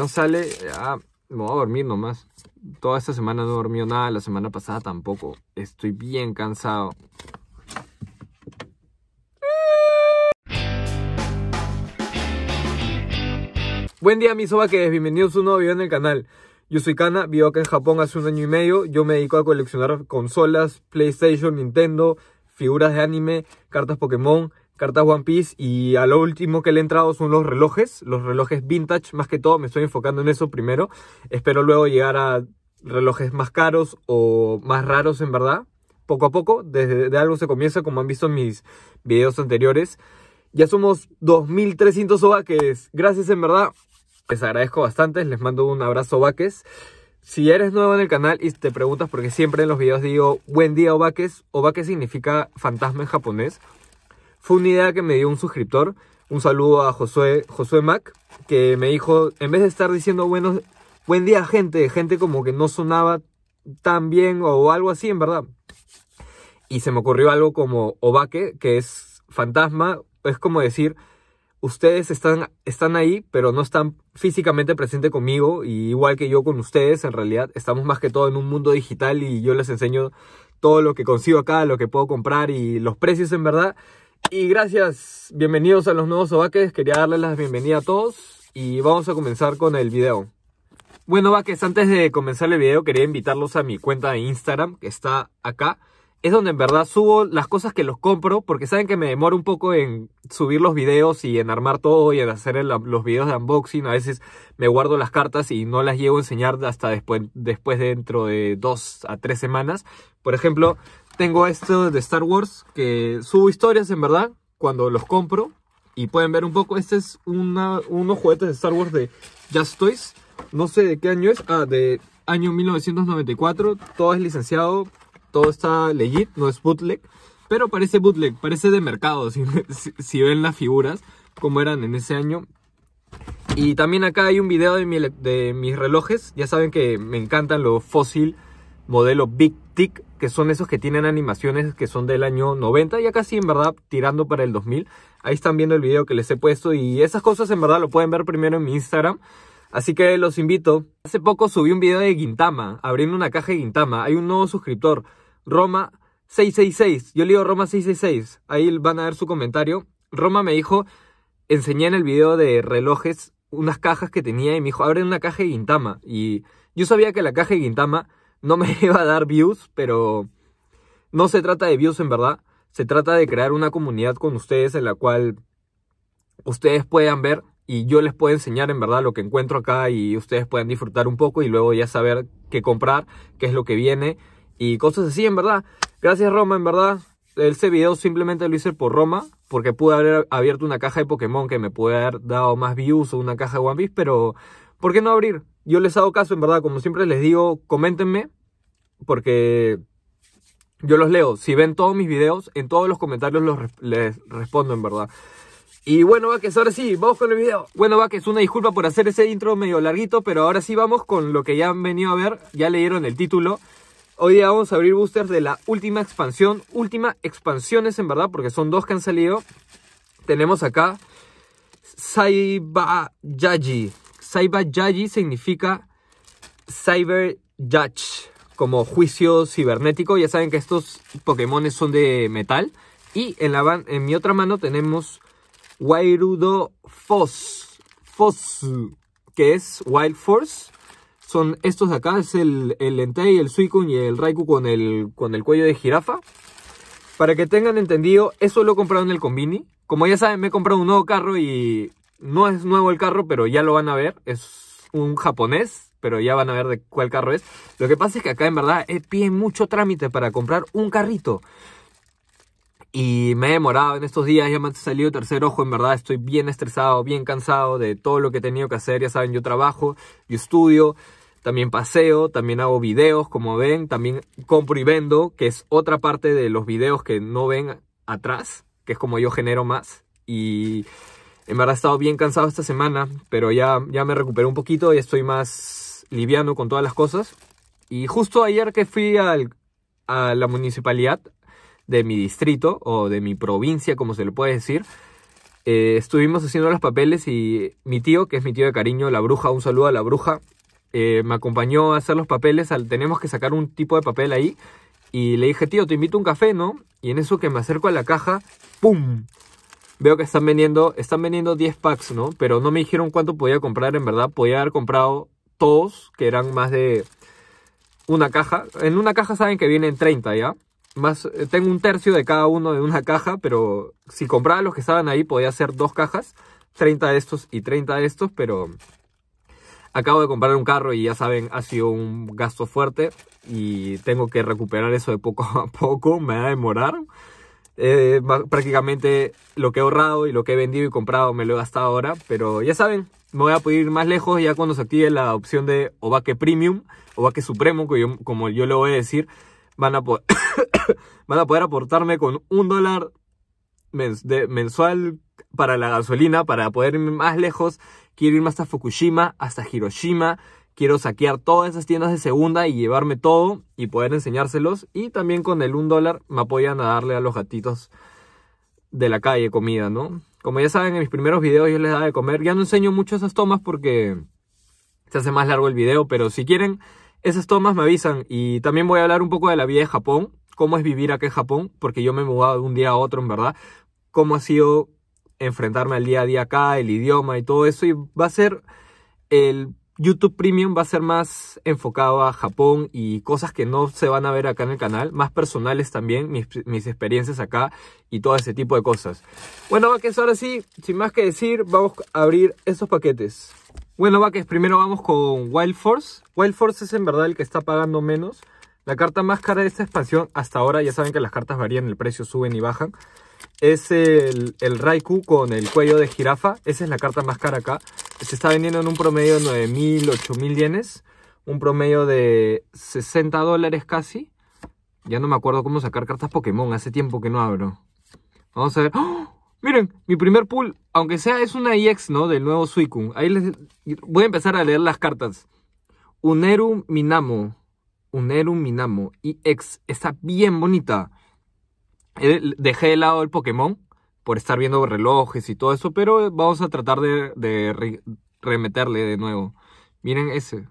no sale, ya ah, me voy a dormir nomás. Toda esta semana no he dormido nada, la semana pasada tampoco. Estoy bien cansado. Buen día mis sobaques, bienvenidos a un nuevo video en el canal. Yo soy Kana, vivo acá en Japón hace un año y medio. Yo me dedico a coleccionar consolas, PlayStation, Nintendo, figuras de anime, cartas Pokémon, cartas One Piece y a lo último que le he entrado son los relojes, los relojes vintage, más que todo me estoy enfocando en eso primero. Espero luego llegar a relojes más caros o más raros en verdad. Poco a poco, desde de algo se comienza, como han visto en mis videos anteriores. Ya somos 2300 Obaques Gracias en verdad. Les agradezco bastante, les mando un abrazo Obaques Si eres nuevo en el canal y te preguntas porque siempre en los videos digo buen día Obaques Obaque significa fantasma en japonés, fue una idea que me dio un suscriptor. Un saludo a Josué, Josué Mac, que me dijo, en vez de estar diciendo buenos, buen día gente, gente como que no sonaba tan bien o algo así, en verdad. Y se me ocurrió algo como Obaque, que es fantasma, es como decir, ustedes están, están ahí, pero no están físicamente presentes conmigo, y igual que yo con ustedes, en realidad estamos más que todo en un mundo digital y yo les enseño todo lo que consigo acá, lo que puedo comprar y los precios en verdad y gracias, bienvenidos a los nuevos Ovaques. Quería darles la bienvenida a todos y vamos a comenzar con el video. Bueno, Ovaques, antes de comenzar el video quería invitarlos a mi cuenta de Instagram que está acá. Es donde en verdad subo las cosas que los compro porque saben que me demoro un poco en subir los videos y en armar todo y en hacer los videos de unboxing. A veces me guardo las cartas y no las llevo a enseñar hasta después, después dentro de dos a tres semanas. Por ejemplo, tengo esto de Star Wars, que subo historias en verdad cuando los compro. Y pueden ver un poco, este es una, unos juguetes de Star Wars de Just Toys. No sé de qué año es, ah, de año 1994. Todo es licenciado, todo está legit, no es bootleg. Pero parece bootleg, parece de mercado, si, ven las figuras, como eran en ese año. Y también acá hay un video de, mi, de mis relojes. Ya saben que me encantan los fósil modelo Big Tick que son esos que tienen animaciones que son del año 90, ya casi en verdad tirando para el 2000. Ahí están viendo el video que les he puesto y esas cosas en verdad lo pueden ver primero en mi Instagram. Así que los invito. Hace poco subí un video de Guintama, abriendo una caja de Guintama. Hay un nuevo suscriptor, Roma 666. Yo le digo Roma 666. Ahí van a ver su comentario. Roma me dijo, enseñé en el video de relojes unas cajas que tenía y me dijo, abren una caja de Guintama. Y yo sabía que la caja de Guintama no me iba a dar views, pero no se trata de views en verdad. Se trata de crear una comunidad con ustedes en la cual ustedes puedan ver y yo les puedo enseñar en verdad lo que encuentro acá y ustedes puedan disfrutar un poco y luego ya saber qué comprar, qué es lo que viene y cosas así en verdad. Gracias Roma, en verdad. Este video simplemente lo hice por Roma, porque pude haber abierto una caja de Pokémon que me puede haber dado más views o una caja de One Piece, pero ¿por qué no abrir? yo les hago caso, en verdad, como siempre les digo, coméntenme, porque yo los leo. Si ven todos mis videos, en todos los comentarios les respondo, en verdad. Y bueno, que ahora sí, vamos con el video. Bueno, Vaques, una disculpa por hacer ese intro medio larguito, pero ahora sí vamos con lo que ya han venido a ver, ya leyeron el título. Hoy día vamos a abrir boosters de la última expansión, última expansiones en verdad, porque son dos que han salido. Tenemos acá Saibayaji, Cyber Judge significa Cyber Judge, como juicio cibernético. Ya saben que estos Pokémon son de metal. Y en, en mi otra mano tenemos Wairudo Foss, Foss, que es Wild Force. Son estos de acá, es el, el Entei, el Suicune y el Raikou con el, con el cuello de jirafa. Para que tengan entendido, eso lo he comprado en el Combini. Como ya saben, me he comprado un nuevo carro y no es nuevo el carro, pero ya lo van a ver. Es un japonés, pero ya van a ver de cuál carro es. Lo que pasa es que acá en verdad eh, piden mucho trámite para comprar un carrito. Y me he demorado en estos días, ya me ha salido tercer ojo, en verdad estoy bien estresado, bien cansado de todo lo que he tenido que hacer, ya saben, yo trabajo, yo estudio, también paseo, también hago videos, como ven, también compro y vendo, que es otra parte de los videos que no ven atrás, que es como yo genero más. Y en verdad estado bien cansado esta semana, pero ya, ya me recuperé un poquito y estoy más liviano con todas las cosas. Y justo ayer que fui al, a la municipalidad de mi distrito o de mi provincia, como se le puede decir, eh, estuvimos haciendo los papeles y mi tío, que es mi tío de cariño, la bruja, un saludo a la bruja, eh, me acompañó a hacer los papeles, al, tenemos que sacar un tipo de papel ahí. Y le dije, tío, te invito a un café, ¿no? Y en eso que me acerco a la caja, ¡pum! veo que están vendiendo, están vendiendo 10 packs, ¿no? Pero no me dijeron cuánto podía comprar, en verdad. Podía haber comprado todos, que eran más de una caja. En una caja saben que vienen 30, ¿ya? Más, eh, tengo un tercio de cada uno de una caja, pero si compraba los que estaban ahí podía hacer dos cajas, 30 de estos y 30 de estos, pero acabo de comprar un carro y ya saben, ha sido un gasto fuerte y tengo que recuperar eso de poco a poco, me va a demorar. Eh, prácticamente lo que he ahorrado y lo que he vendido y comprado me lo he gastado ahora. Pero ya saben, me voy a poder ir más lejos ya cuando se active la opción de Obaque Premium, Obaque Supremo, que como yo le voy a decir, van a, poder, van a poder aportarme con un dólar mensual para la gasolina, para poder ir más lejos. Quiero más hasta Fukushima, hasta Hiroshima, Quiero saquear todas esas tiendas de segunda y llevarme todo y poder enseñárselos. Y también con el un dólar me apoyan a darle a los gatitos de la calle comida, ¿no? Como ya saben, en mis primeros videos yo les daba de comer. Ya no enseño mucho esas tomas porque se hace más largo el video, pero si quieren esas tomas me avisan. Y también voy a hablar un poco de la vida de Japón, cómo es vivir acá en Japón, porque yo me he mudado de un día a otro, en verdad. Cómo ha sido enfrentarme al día a día acá, el idioma y todo eso. Y va a ser el YouTube Premium va a ser más enfocado a Japón y cosas que no se van a ver acá en el canal, más personales también, mis, experiencias acá y todo ese tipo de cosas. Bueno, Vaques, ahora sí, sin más que decir, vamos a abrir esos paquetes. Bueno, Vaques, primero vamos con Wild Force. Wild Force es en verdad el que está pagando menos. La carta más cara de esta expansión hasta ahora, ya saben que las cartas varían, el precio suben y bajan es el, el, Raikou con el cuello de jirafa. Esa es la carta más cara acá. Se está vendiendo en un promedio de 9.000, 8.000 yenes. Un promedio de 60 dólares casi. Ya no me acuerdo cómo sacar cartas Pokémon. Hace tiempo que no abro. Vamos a ver. ¡Oh! Miren, mi primer pool, aunque sea, es una EX, ¿no? Del nuevo Suicune. Ahí les voy a empezar a leer las cartas. Uneru Minamo. Uneru Minamo. EX. Está bien bonita. Eh, dejé de lado el Pokémon por estar viendo relojes y todo eso, pero vamos a tratar de, de remeterle de nuevo. Miren ese.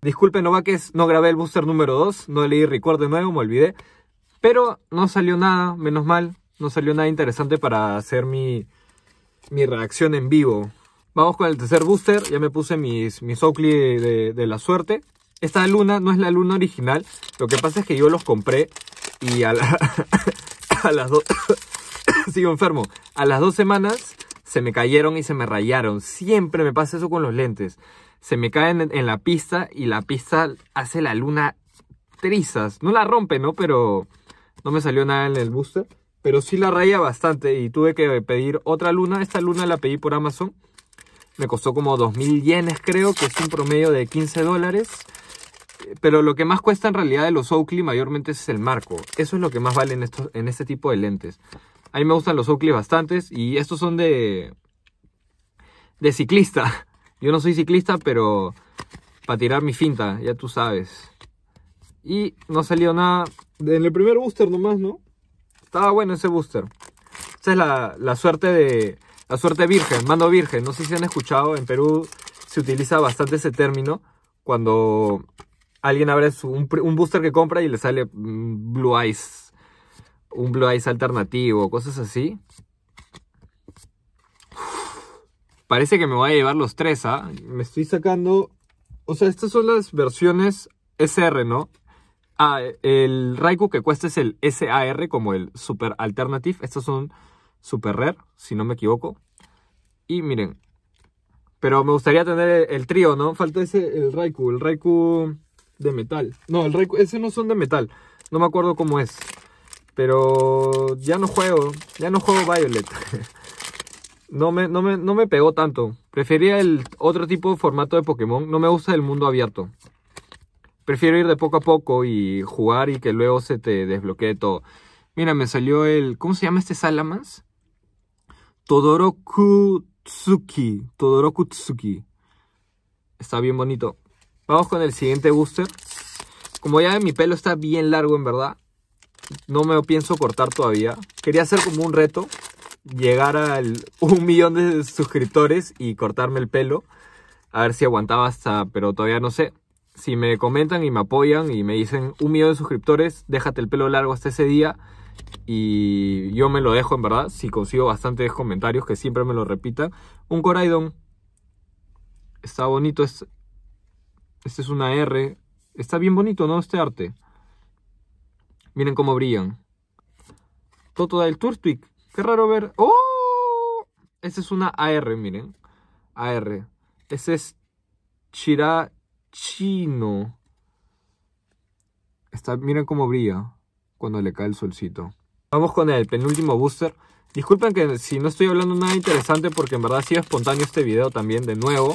Disculpen, Novaques, no grabé el booster número 2, no leí record de nuevo, me olvidé. Pero no salió nada, menos mal, no salió nada interesante para hacer mi, mi reacción en vivo. Vamos con el tercer booster, ya me puse mis, mis Oakley de la suerte. Esta luna no es la luna original, lo que pasa es que yo los compré y a, las dos... sigo enfermo. A las dos semanas se me cayeron y se me rayaron. Siempre me pasa eso con los lentes. Se me caen en, la pista y la pista hace la luna trizas. No la rompe, ¿no? Pero no me salió nada en el booster. Pero sí la raya bastante y tuve que pedir otra luna. Esta luna la pedí por Amazon. Me costó como 2.000 yenes creo, que es un promedio de 15 dólares pero lo que más cuesta en realidad de los Oakley mayormente es el marco. Eso es lo que más vale en, este tipo de lentes. A mí me gustan los Oakley bastantes y estos son de, de ciclista. Yo no soy ciclista, pero para tirar mi finta, ya tú sabes. Y no salió nada. En el primer booster nomás, ¿no? Estaba bueno ese booster. Esta es la, la suerte de... La suerte virgen, mando virgen. No sé si han escuchado, en Perú se utiliza bastante ese término cuando alguien abre un, booster que compra y le sale mm, Blue Eyes. Un Blue Eyes alternativo, cosas así. parece que me voy a llevar los tres, ¿ah? Me estoy sacando... O sea, estas son las versiones SR, ¿no? Ah, el Raikou que cuesta es el SAR como el Super Alternative. Estos son Super Rare, si no me equivoco. Y miren. Pero me gustaría tener el, trío, ¿no? Falta ese, el Raikou. El Raikou de metal. No, el ese no son de metal. No me acuerdo cómo es. Pero ya no juego, ya no juego Violet. no, me, no, me, pegó tanto. Prefería el otro tipo de formato de Pokémon. No me gusta el mundo abierto. Prefiero ir de poco a poco y jugar y que luego se te desbloquee todo. Mira, me salió el... ¿Cómo se llama este Salamans? Todoroku Tsuki. Todoroku Tsuki. Está bien bonito. Vamos con el siguiente booster. Como ya ven, mi pelo está bien largo en verdad. No me lo pienso cortar todavía. Quería hacer como un reto. Llegar a un millón de suscriptores y cortarme el pelo. A ver si aguantaba hasta... Pero todavía no sé. Si me comentan y me apoyan y me dicen un millón de suscriptores, déjate el pelo largo hasta ese día. Y yo me lo dejo en verdad. Si consigo bastantes comentarios que siempre me lo repitan. Un Coraidon. Está bonito. Es esta es una R. Está bien bonito, ¿no? Este arte. Miren cómo brillan. Toto del Turtwig. Qué raro ver. ¡Oh! Esta es una AR, miren. AR. Ese es Chirachino. Está, miren cómo brilla cuando le cae el solcito. Vamos con el penúltimo booster. Disculpen que si no estoy hablando nada interesante porque en verdad ha sido espontáneo este video también de nuevo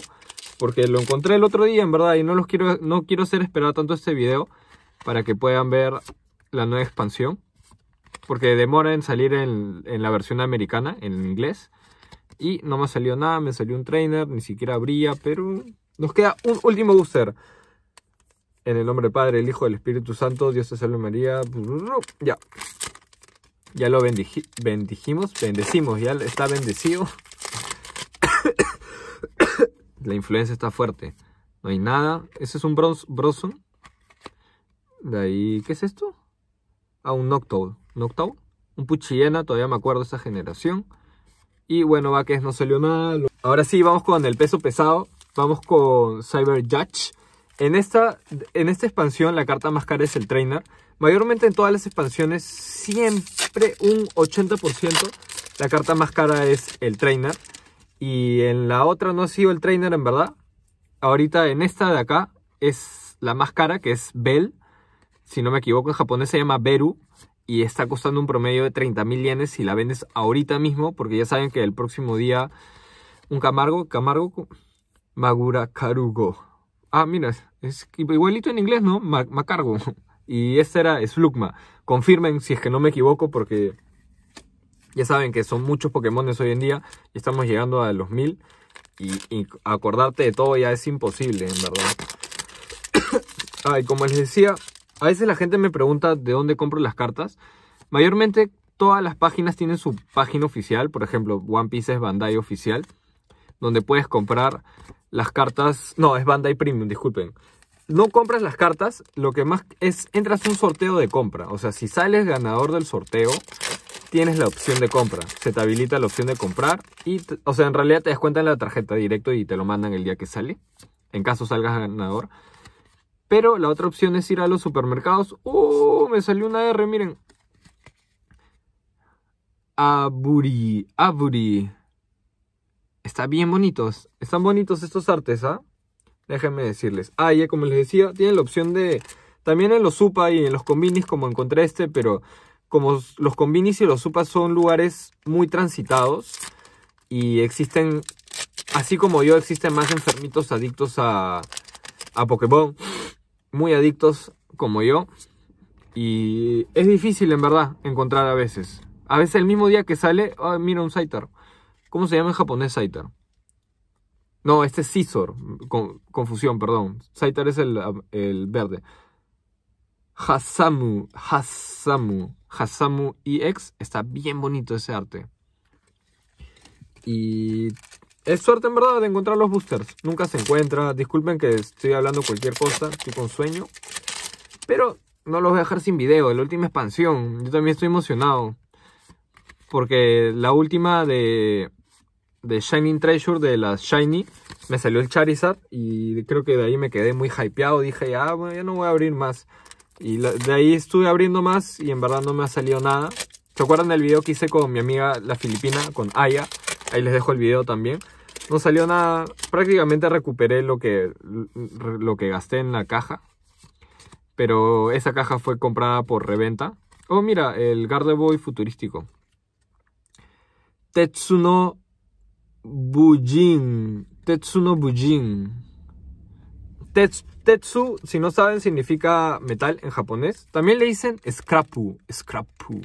porque lo encontré el otro día, en verdad, y no los quiero, no quiero hacer esperar tanto este video para que puedan ver la nueva expansión, porque demora en salir en, la versión americana, en inglés, y no me salió nada, me salió un trainer, ni siquiera abría, pero nos queda un último booster. En el nombre del Padre, el Hijo, del Espíritu Santo, Dios te salve María. Ya. Ya lo bendijimos, bendecimos, ya está bendecido. La influencia está fuerte. No hay nada. Ese es un Bronson. De ahí, ¿qué es esto? Ah, un Noctowl. Un Puchillena, todavía me acuerdo de esa generación. Y bueno, va que no salió nada. Ahora sí, vamos con el peso pesado. Vamos con Cyber Judge. En esta, en esta expansión, la carta más cara es el Trainer. Mayormente en todas las expansiones, siempre un 80%, la carta más cara es el Trainer. Y en la otra no ha sido el trainer, en verdad. Ahorita en esta de acá es la más cara, que es Bell. Si no me equivoco, en japonés se llama Beru. Y está costando un promedio de 30 mil yenes si la vendes ahorita mismo, porque ya saben que el próximo día un Camargo, Camargo, Magura Karugo. Ah, mira, es igualito en inglés, ¿no? Macargo. Y este era Slugma. Confirmen si es que no me equivoco, porque ya saben que son muchos Pokémones hoy en día y estamos llegando a los mil y, acordarte de todo ya es imposible, en verdad. Ay, como les decía, a veces la gente me pregunta de dónde compro las cartas. Mayormente todas las páginas tienen su página oficial, por ejemplo, One Piece es Bandai oficial, donde puedes comprar las cartas, no, es Bandai Premium, disculpen. No compras las cartas, lo que más es entras a un sorteo de compra, o sea, si sales ganador del sorteo, tienes la opción de compra. Se te habilita la opción de comprar y, o sea, en realidad te descuentan la tarjeta directo y te lo mandan el día que sale, en caso salgas ganador. Pero la otra opción es ir a los supermercados. ¡Uh! Me salió una R, miren. Aburi, Aburi. Está bien bonitos. Están bonitos estos artes, ¿ah? Déjenme decirles. Ah, como les decía, tienen la opción de... También en los super y en los combinis como encontré este, pero como los combinis y los supas son lugares muy transitados y existen, así como yo, existen más enfermitos adictos a, a Pokémon, muy adictos como yo. Y es difícil en verdad encontrar a veces. A veces el mismo día que sale, mira un Saitar. ¿Cómo se llama en japonés Saitar? No, este es Scizor. confusión, perdón. Saitar es el, el verde. Hasamu. Hasamu. Hasamu EX. Está bien bonito ese arte. Y es suerte en verdad de encontrar los boosters. Nunca se encuentra. Disculpen que estoy hablando cualquier cosa. Estoy con sueño. Pero no los voy a dejar sin video. La última expansión. Yo también estoy emocionado. Porque la última de, de Shining Treasure, de la Shiny, me salió el Charizard. Y creo que de ahí me quedé muy hypeado. Dije, ah, bueno, ya no voy a abrir más. Y de ahí estuve abriendo más y en verdad no me ha salido nada. ¿Se acuerdan del video que hice con mi amiga la filipina, con Aya? Ahí les dejo el video también. No salió nada. Prácticamente recuperé lo que, lo que gasté en la caja. Pero esa caja fue comprada por reventa. Oh, mira, el Boy futurístico. Tetsuno Bujin. Tetsuno Bujin. Tetsuno Tetsu, si no saben, significa metal en japonés. También le dicen scrapu, scrapu.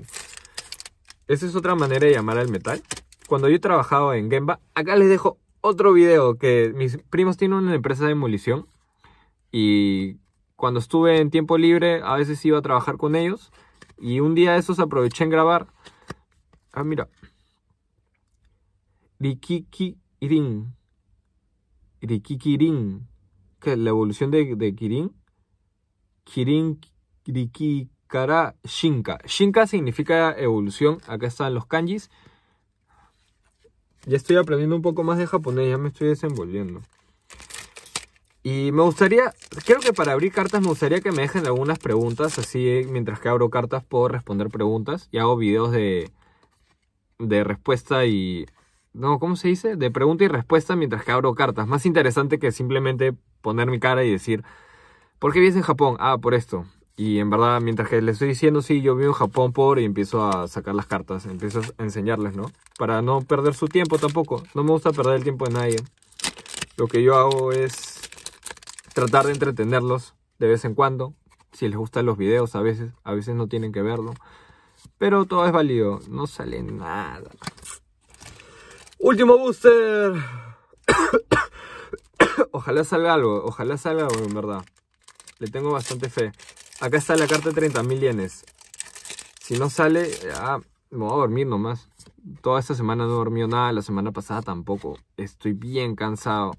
Esa es otra manera de llamar al metal. Cuando yo trabajaba en Gemba, acá les dejo otro video que mis primos tienen una empresa de demolición y cuando estuve en tiempo libre a veces iba a trabajar con ellos y un día de esos aproveché en grabar. Ah, mira. Rikiki Irin. Rikiki que la evolución de, Kirin, Kirin Kirikikara Shinka. Shinka significa evolución, acá están los kanjis. Ya estoy aprendiendo un poco más de japonés, ya me estoy desenvolviendo. Y me gustaría, creo que para abrir cartas me gustaría que me dejen algunas preguntas, así mientras que abro cartas puedo responder preguntas y hago videos de, de respuesta y no, ¿cómo se dice? De pregunta y respuesta mientras que abro cartas. Más interesante que simplemente poner mi cara y decir, ¿por qué vives en Japón? Ah, por esto. Y en verdad, mientras que le estoy diciendo, sí, yo vivo en Japón por, y empiezo a sacar las cartas, empiezo a enseñarles, ¿no? Para no perder su tiempo tampoco. No me gusta perder el tiempo de nadie. Lo que yo hago es tratar de entretenerlos de vez en cuando. Si les gustan los videos, a veces, a veces no tienen que verlo. Pero todo es válido, no sale nada. Último booster. ojalá salga algo, ojalá salga algo en verdad. Le tengo bastante fe. Acá está la carta de 30.000 yenes. Si no sale, ya me voy a dormir nomás. Toda esta semana no he nada, la semana pasada tampoco. Estoy bien cansado.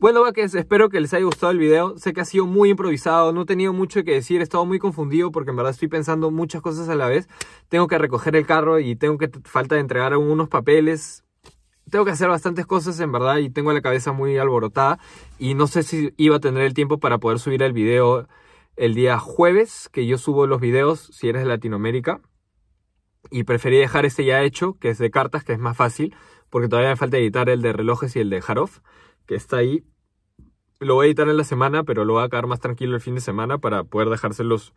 Bueno, Vaques, espero que les haya gustado el video. Sé que ha sido muy improvisado, no he tenido mucho que decir, he estado muy confundido porque en verdad estoy pensando muchas cosas a la vez. Tengo que recoger el carro y tengo que falta de entregar algunos papeles. Tengo que hacer bastantes cosas en verdad y tengo la cabeza muy alborotada y no sé si iba a tener el tiempo para poder subir el video el día jueves, que yo subo los videos si eres de Latinoamérica. Y preferí dejar este ya hecho, que es de cartas, que es más fácil, porque todavía me falta editar el de relojes y el de Jaroff que está ahí. Lo voy a editar en la semana, pero lo voy a quedar más tranquilo el fin de semana para poder dejárselos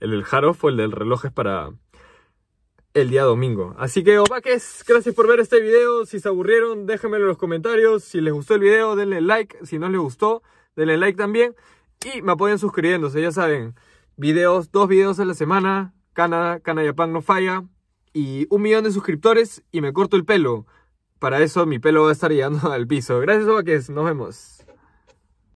el del o el del relojes para el día domingo. Así que, opaques, gracias por ver este video. Si se aburrieron, déjenmelo en los comentarios. Si les gustó el video, denle like. Si no les gustó, denle like también. Y me apoyen suscribiéndose, ya saben. Videos, dos videos a la semana. Canadá, Canadá no falla. Y un millón de suscriptores y me corto el pelo. Para eso mi pelo va a estar llegando al piso. Gracias, Oakes. Nos vemos.